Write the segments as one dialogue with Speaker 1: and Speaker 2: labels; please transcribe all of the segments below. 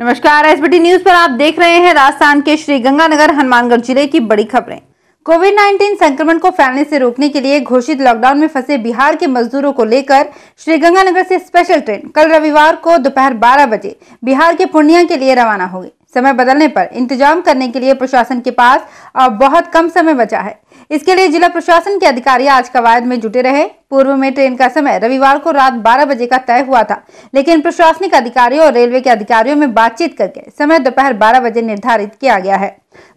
Speaker 1: नमस्कार SBT news पर आप देख रहे हैं राजस्थान के श्री गंगानगर हनुमानगढ़ जिले की बड़ी खबरें कोविड 19 संक्रमण को फैलने से रोकने के लिए घोषित लॉकडाउन में फंसे बिहार के मजदूरों को लेकर श्रीगंगानगर से स्पेशल ट्रेन कल रविवार को दोपहर 12 बजे बिहार के पूर्णिया के लिए रवाना होगी समय बदलने पर इंतजाम करने के लिए प्रशासन के पास अब बहुत कम समय बचा है इसके लिए जिला प्रशासन के अधिकारी आज कवायद में जुटे रहे पूर्व में ट्रेन का समय रविवार को रात 12 बजे का तय हुआ था लेकिन प्रशासनिक अधिकारियों और रेलवे के अधिकारियों में बातचीत करके समय दोपहर 12 बजे निर्धारित किया गया है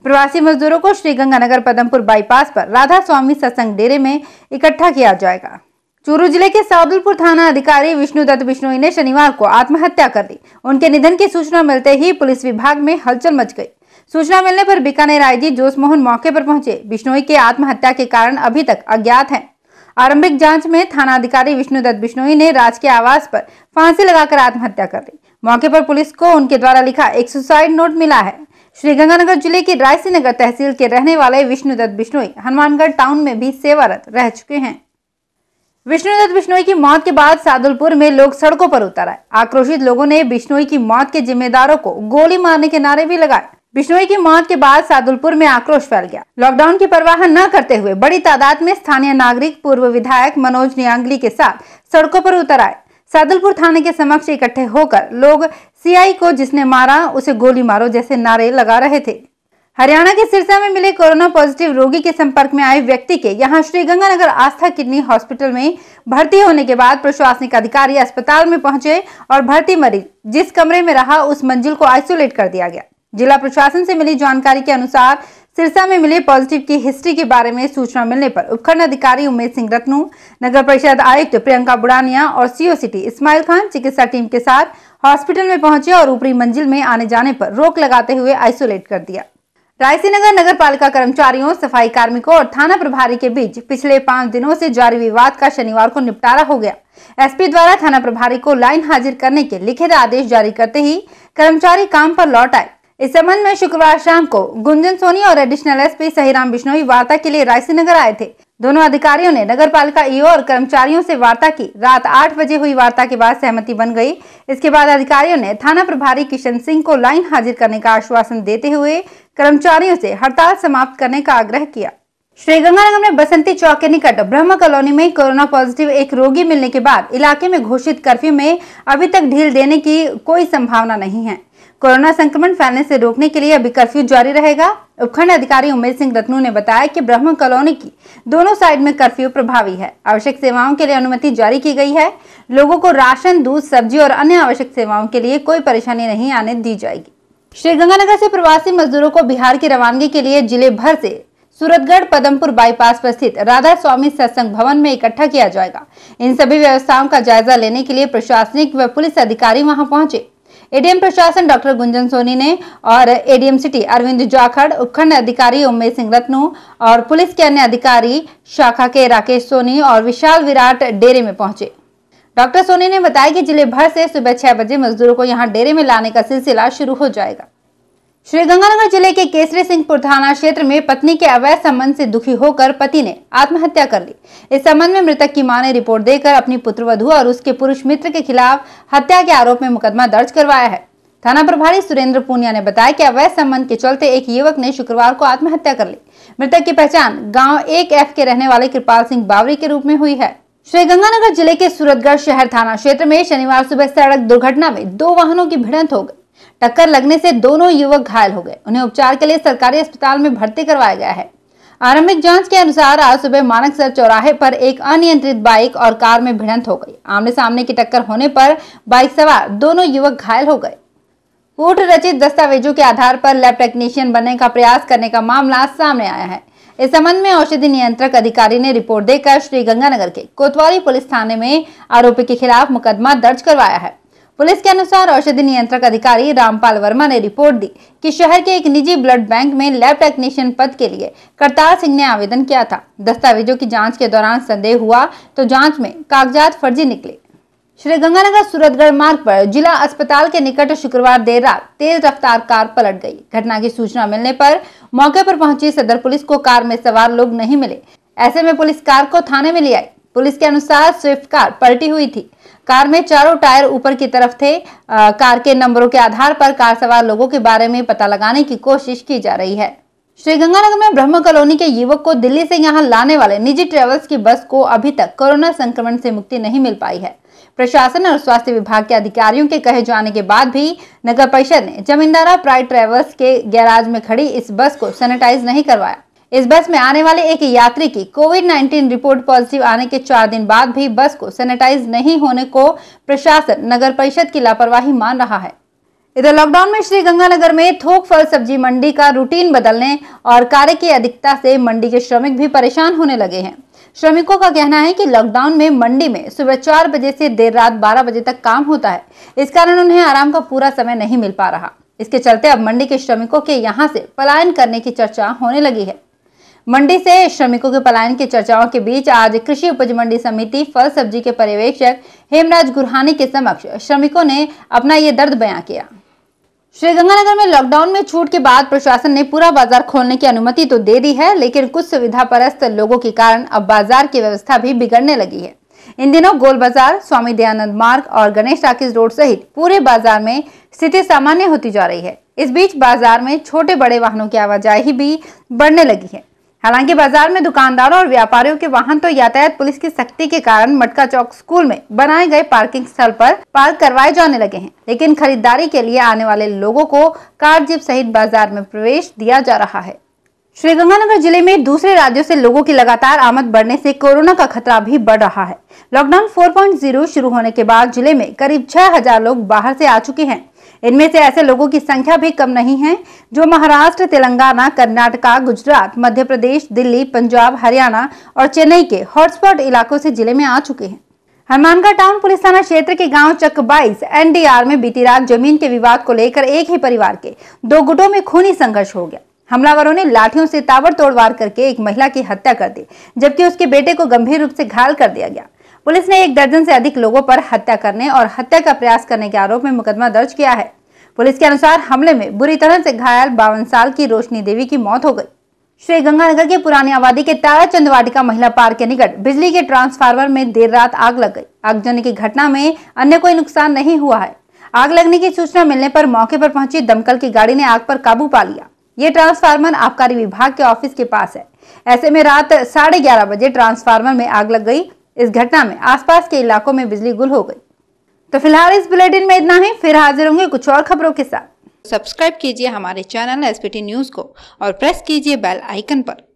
Speaker 1: प्रवासी मजदूरों को श्रीगंगानगर पदमपुर बाईपास पर राधा स्वामी सत्संग डेरे में इकट्ठा किया जाएगा चूरू जिले के सादुलपुर थाना अधिकारी विष्णु दत्त बिश्नोई ने शनिवार को आत्महत्या कर ली उनके निधन की सूचना मिलते ही पुलिस विभाग में हलचल मच गई सूचना मिलने पर बीकानेर आईजी जोश मोहन मौके पर पहुंचे बिश्नोई के आत्महत्या के कारण अभी तक अज्ञात हैं आरंभिक जांच में थाना अधिकारी विष्णुदत्त बिश्नोई ने राज के आवास पर फांसी लगाकर आत्महत्या कर ली मौके पर पुलिस को उनके द्वारा लिखा एक सुसाइड नोट मिला है श्रीगंगानगर जिले की नगर तहसील के रहने वाले विष्णुदत्त बिश्नोई हनुमानगढ़ टाउन में भी सेवारत रह चुके हैं विष्णुदत्त बिश्नोई की मौत के बाद सादुलपुर में लोग सड़कों पर उतर आए आक्रोशित लोगों ने बिश्नोई की मौत के जिम्मेदारों को गोली मारने के नारे भी लगाए बिश्नोई की मौत के बाद सादुलपुर में आक्रोश फैल गया लॉकडाउन की परवाह न करते हुए बड़ी तादाद में स्थानीय नागरिक पूर्व विधायक मनोज नियांगली के साथ सड़कों पर उतर आए सादुलपुर थाने के समक्ष इकट्ठे होकर लोग सीआई को जिसने मारा उसे गोली मारो जैसे नारे लगा रहे थे हरियाणा के सिरसा में मिले कोरोना पॉजिटिव रोगी के संपर्क में आए व्यक्ति के यहाँ श्रीगंगानगर आस्था किडनी हॉस्पिटल में भर्ती होने के बाद प्रशासनिक अधिकारी अस्पताल में पहुंचे और भर्ती मरीज जिस कमरे में रहा उस मंजिल को आइसोलेट कर दिया गया जिला प्रशासन से मिली जानकारी के अनुसार सिरसा में मिले पॉजिटिव की हिस्ट्री के बारे में सूचना मिलने पर उपखंड अधिकारी उमेश सिंह रत्नू नगर परिषद आयुक्त प्रियंका बुड़ानिया और सीओ सिटी इस्माइल खान चिकित्सा टीम के साथ हॉस्पिटल में पहुंचे और ऊपरी मंजिल में आने जाने पर रोक लगाते हुए आइसोलेट कर दिया रायसी नगर नगर पालिका कर्मचारियों सफाई कार्मिकों और थाना प्रभारी के बीच पिछले पांच दिनों से जारी विवाद का शनिवार को निपटारा हो गया एसपी द्वारा थाना प्रभारी को लाइन हाजिर करने के लिखित आदेश जारी करते ही कर्मचारी काम पर लौट आए इस संबंध में शुक्रवार शाम को गुंजन सोनी और एडिशनल एसपी सहीराम बिश्नोई वार्ता के लिए रायसी नगर आए थे दोनों अधिकारियों ने नगर पालिका ईओ और कर्मचारियों से वार्ता की रात आठ बजे हुई वार्ता के बाद सहमति बन गई इसके बाद अधिकारियों ने थाना प्रभारी किशन सिंह को लाइन हाजिर करने का आश्वासन देते हुए कर्मचारियों से हड़ताल समाप्त करने का आग्रह किया श्री गंगानगर में बसंती चौक के निकट ब्रह्म कॉलोनी में कोरोना पॉजिटिव एक रोगी मिलने के बाद इलाके में घोषित कर्फ्यू में अभी तक ढील देने की कोई संभावना नहीं है कोरोना संक्रमण फैलने से रोकने के लिए अभी कर्फ्यू जारी रहेगा उपखंड अधिकारी उमेश सिंह रत्नू ने बताया कि ब्रह्म कॉलोनी की दोनों साइड में कर्फ्यू प्रभावी है आवश्यक सेवाओं के लिए अनुमति जारी की गई है लोगों को राशन दूध सब्जी और अन्य आवश्यक सेवाओं के लिए कोई परेशानी नहीं आने दी जाएगी श्रीगंगानगर से प्रवासी मजदूरों को बिहार की रवानगी के लिए जिले भर से सूरतगढ़ पदमपुर बाईपास पर स्थित राधा स्वामी सत्संग भवन में इकट्ठा किया जाएगा इन सभी व्यवस्थाओं का जायजा लेने के लिए प्रशासनिक व पुलिस अधिकारी वहां पहुंचे एडीएम प्रशासन डॉक्टर गुंजन सोनी ने और एडीएम सिटी अरविंद जाखड़ उपखंड अधिकारी उमेश सिंह रत्नू और पुलिस के अन्य अधिकारी शाखा के राकेश सोनी और विशाल विराट डेरे में पहुंचे डॉक्टर सोनी ने बताया कि जिले भर से सुबह छह बजे मजदूरों को यहां डेरे में लाने का सिलसिला शुरू हो जाएगा श्रीगंगानगर जिले के केसरी सिंहपुर थाना क्षेत्र में पत्नी के अवैध संबंध से दुखी होकर पति ने आत्महत्या कर ली इस संबंध में मृतक की मां ने रिपोर्ट देकर अपनी पुत्र और उसके पुरुष मित्र के खिलाफ हत्या के आरोप में मुकदमा दर्ज करवाया है थाना प्रभारी सुरेंद्र पूनिया ने बताया कि अवैध संबंध के चलते एक युवक ने शुक्रवार को आत्महत्या कर ली मृतक की पहचान गाँव एक एफ के रहने वाले कृपाल सिंह बावरी के रूप में हुई है श्रीगंगानगर जिले के सूरतगढ़ शहर थाना क्षेत्र में शनिवार सुबह सड़क दुर्घटना में दो वाहनों की भिड़ंत हो गई टक्कर लगने से दोनों युवक घायल हो गए उन्हें उपचार के लिए सरकारी अस्पताल में भर्ती करवाया गया है आरंभिक जांच के अनुसार आज सुबह मानकसर चौराहे पर एक अनियंत्रित बाइक और कार में भिड़ंत हो गई आमने सामने की टक्कर होने पर बाइक सवार दोनों युवक घायल हो गए कोर्ट रचित दस्तावेजों के आधार पर लैब टेक्नीशियन बनने का प्रयास करने का मामला सामने आया है इस संबंध में औषधि नियंत्रक अधिकारी ने रिपोर्ट देकर श्रीगंगानगर के कोतवाली पुलिस थाने में आरोपी के खिलाफ मुकदमा दर्ज करवाया है पुलिस के अनुसार औषधि नियंत्रक अधिकारी रामपाल वर्मा ने रिपोर्ट दी कि शहर के एक निजी ब्लड बैंक में लैब टेक्नीशियन पद के लिए करतार सिंह ने आवेदन किया था दस्तावेजों की जांच के दौरान संदेह हुआ तो जांच में कागजात फर्जी निकले श्री गंगानगर सूरतगढ़ मार्ग पर जिला अस्पताल के निकट शुक्रवार देर रात तेज रफ्तार कार पलट गई घटना की सूचना मिलने पर मौके पर पहुंची सदर पुलिस को कार में सवार लोग नहीं मिले ऐसे में पुलिस कार को थाने में ले आई पुलिस के अनुसार स्विफ्ट कार पलटी हुई थी कार में चारों टायर ऊपर की तरफ थे आ, कार के नंबरों के आधार पर कार सवार लोगों के बारे में पता लगाने की कोशिश की जा रही है श्रीगंगानगर में ब्रह्म कॉलोनी के युवक को दिल्ली से यहां लाने वाले निजी ट्रेवल्स की बस को अभी तक कोरोना संक्रमण से मुक्ति नहीं मिल पाई है प्रशासन और स्वास्थ्य विभाग के अधिकारियों के कहे जाने के बाद भी नगर परिषद ने जमींदारा प्राइड ट्रेवल्स के गैराज में खड़ी इस बस को सैनिटाइज नहीं करवाया इस बस में आने वाले एक यात्री की कोविड 19 रिपोर्ट पॉजिटिव आने के चार दिन बाद भी बस को सैनिटाइज नहीं होने को प्रशासन नगर परिषद की लापरवाही मान रहा है इधर लॉकडाउन में श्री गंगानगर में थोक फल सब्जी मंडी का रूटीन बदलने और कार्य की अधिकता से मंडी के श्रमिक भी परेशान होने लगे हैं श्रमिकों का कहना है कि लॉकडाउन में मंडी में सुबह चार बजे से देर रात बारह बजे तक काम होता है इस कारण उन्हें आराम का पूरा समय नहीं मिल पा रहा इसके चलते अब मंडी के श्रमिकों के यहाँ से पलायन करने की चर्चा होने लगी है मंडी से श्रमिकों के पलायन की चर्चाओं के बीच आज कृषि उपज मंडी समिति फल सब्जी के पर्यवेक्षक हेमराज गुरहानी के समक्ष श्रमिकों ने अपना ये दर्द बयां किया श्रीगंगानगर में लॉकडाउन में छूट के बाद प्रशासन ने पूरा बाजार खोलने की अनुमति तो दे दी है लेकिन कुछ सुविधा परस्त लोगों के कारण अब बाजार की व्यवस्था भी बिगड़ने लगी है इन दिनों गोल बाजार स्वामी दयानंद मार्ग और गणेश राकेश रोड सहित पूरे बाजार में स्थिति सामान्य होती जा रही है इस बीच बाजार में छोटे बड़े वाहनों की आवाजाही भी बढ़ने लगी है हालांकि बाजार में दुकानदारों और व्यापारियों के वाहन तो यातायात पुलिस की सख्ती के कारण मटका चौक स्कूल में बनाए गए पार्किंग स्थल पर पार्क करवाए जाने लगे हैं लेकिन खरीदारी के लिए आने वाले लोगों को कार जीप सहित बाजार में प्रवेश दिया जा रहा है श्रीगंगानगर जिले में दूसरे राज्यों से लोगों की लगातार आमद बढ़ने से कोरोना का खतरा भी बढ़ रहा है लॉकडाउन 4.0 शुरू होने के बाद जिले में करीब 6000 लोग बाहर से आ चुके हैं इनमें से ऐसे लोगों की संख्या भी कम नहीं है जो महाराष्ट्र तेलंगाना कर्नाटका गुजरात मध्य प्रदेश दिल्ली पंजाब हरियाणा और चेन्नई के हॉटस्पॉट इलाकों से जिले में आ चुके हैं हनुमानगढ़ टाउन पुलिस थाना क्षेत्र के गांव चक 22 एनडीआर में बीती रात जमीन के विवाद को लेकर एक ही परिवार के दो गुटों में खूनी संघर्ष हो गया हमलावरों ने लाठियों से ताबड़तोड़ वार करके एक महिला की हत्या कर दी जबकि उसके बेटे को गंभीर रूप से घायल कर दिया गया पुलिस ने एक दर्जन से अधिक लोगों पर हत्या करने और हत्या का प्रयास करने के आरोप में मुकदमा दर्ज किया है पुलिस के अनुसार हमले में बुरी तरह से घायल बावन साल की रोशनी देवी की मौत हो गई श्री गंगानगर के पुरानी आबादी के ताराचंद वाटिका महिला पार्क के निकट बिजली के ट्रांसफार्मर में देर रात आग लग गई आगजनी की घटना में अन्य कोई नुकसान नहीं हुआ है आग लगने की सूचना मिलने पर मौके पर पहुंची दमकल की गाड़ी ने आग पर काबू पा लिया ये ट्रांसफार्मर आबकारी विभाग के ऑफिस के पास है ऐसे में रात साढ़े ग्यारह बजे ट्रांसफार्मर में आग लग गई इस घटना में आसपास के इलाकों में बिजली गुल हो गई तो फिलहाल इस बुलेटिन में इतना ही फिर हाजिर होंगे कुछ और खबरों के साथ सब्सक्राइब कीजिए हमारे चैनल एस न्यूज को और प्रेस कीजिए बेल आइकन पर